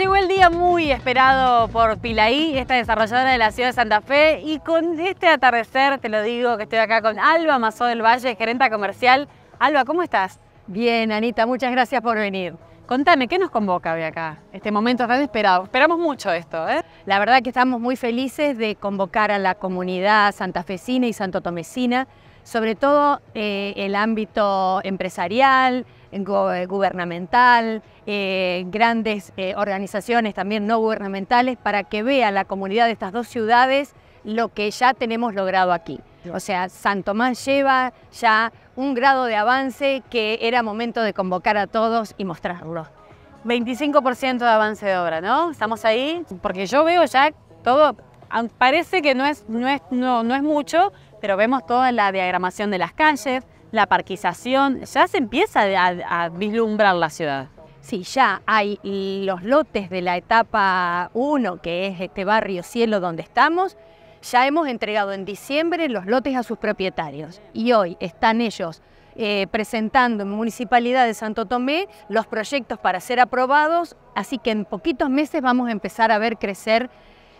llegó el día muy esperado por Pilaí, esta desarrolladora de la ciudad de Santa Fe, y con este atardecer, te lo digo, que estoy acá con Alba Mazó del Valle, gerenta comercial. Alba, ¿cómo estás? Bien, Anita, muchas gracias por venir. Contame, ¿qué nos convoca hoy acá? Este momento tan esperado. Esperamos mucho esto, ¿eh? La verdad que estamos muy felices de convocar a la comunidad santafesina y santotomesina, sobre todo eh, el ámbito empresarial, eh, gubernamental, grandes organizaciones también no gubernamentales, para que vea la comunidad de estas dos ciudades lo que ya tenemos logrado aquí. O sea, San Tomás lleva ya un grado de avance que era momento de convocar a todos y mostrarlo. 25% de avance de obra, ¿no? Estamos ahí, porque yo veo ya todo, parece que no es, no es, mucho, pero vemos toda la diagramación de las calles, la parquización, ya se empieza a, a vislumbrar la ciudad. Sí, ya hay los lotes de la etapa 1, que es este barrio cielo donde estamos, ya hemos entregado en diciembre los lotes a sus propietarios y hoy están ellos eh, presentando en Municipalidad de Santo Tomé los proyectos para ser aprobados, así que en poquitos meses vamos a empezar a ver crecer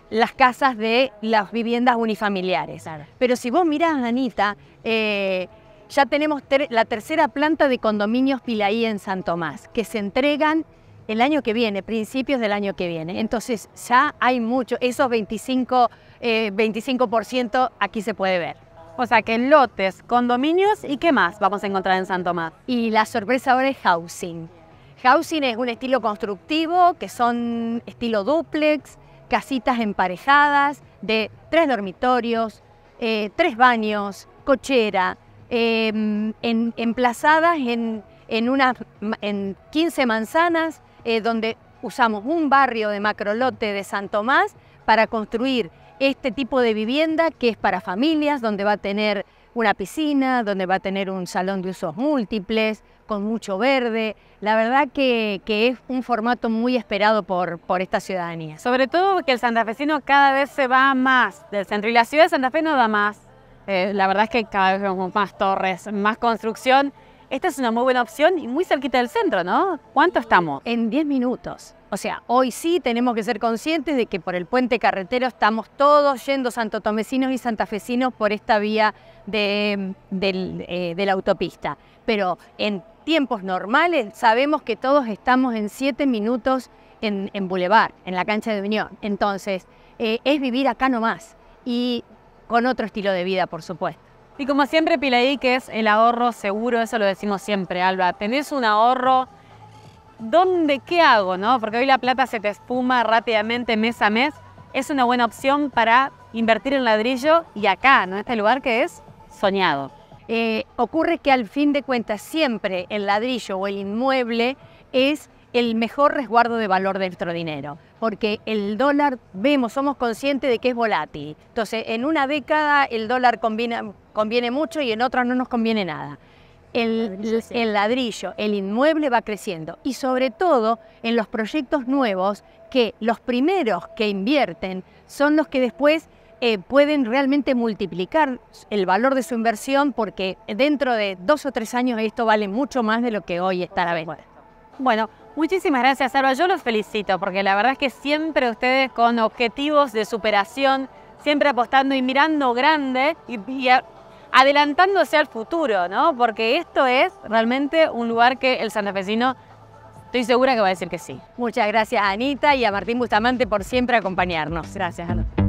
las casas de las viviendas unifamiliares. Pero si vos mirás, Anita, eh, ya tenemos la tercera planta de condominios Pilaí en San Tomás, que se entregan el año que viene, principios del año que viene. Entonces ya hay mucho, esos 25, 25% eh, aquí se puede ver. O sea que lotes, condominios y qué más vamos a encontrar en Santo Tomás. Y la sorpresa ahora es housing. Housing es un estilo constructivo que son estilo duplex, casitas emparejadas de tres dormitorios, eh, tres baños, cochera, em, emplazadas en, en, en 15 manzanas eh, donde usamos un barrio de Macrolote de San Tomás para construir este tipo de vivienda que es para familias, donde va a tener una piscina, donde va a tener un salón de usos múltiples, con mucho verde. La verdad que, es un formato muy esperado por, esta ciudadanía. Sobre todo porque el santafesino cada vez se va más del centro y la ciudad de Santa Fe no da más. Eh, la verdad es que cada vez vemos más torres, más construcción esta es una muy buena opción y muy cerquita del centro, ¿no? ¿Cuánto estamos? En 10 minutos. O sea, hoy sí tenemos que ser conscientes de que por el puente carretero estamos todos yendo santotomecinos y santafesinos por esta vía eh, de, la autopista. Pero en tiempos normales sabemos que todos estamos en 7 minutos en, Boulevard, en la cancha de Unión. Entonces, eh, es vivir acá nomás y con otro estilo de vida, por supuesto. Y como siempre, Pilaí, que es el ahorro seguro, eso lo decimos siempre, Alba. Tenés un ahorro, ¿dónde qué hago? No? Porque hoy la plata se te espuma rápidamente mes a mes. Es una buena opción para invertir en ladrillo y acá, en este lugar que es soñado. Eh, ocurre que al fin de cuentas siempre el ladrillo o el inmueble es el mejor resguardo de valor de nuestro dinero, porque el dólar, vemos, somos conscientes de que es volátil. Entonces, en una década el dólar conviene, mucho y en otra no nos conviene nada. El ladrillo, el inmueble va creciendo y sobre todo en los proyectos nuevos que los primeros que invierten son los que después eh, pueden realmente multiplicar el valor de su inversión porque dentro de dos o tres años esto vale mucho más de lo que hoy está la venta. Bueno, Muchísimas gracias, Alba. Yo los felicito porque la verdad es que siempre ustedes con objetivos de superación, siempre apostando y mirando grande y, adelantándose al futuro, ¿no? Porque esto es realmente un lugar que el santafesino estoy segura que va a decir que sí. Muchas gracias a Anita y a Martín Bustamante por siempre acompañarnos. Gracias, Ana.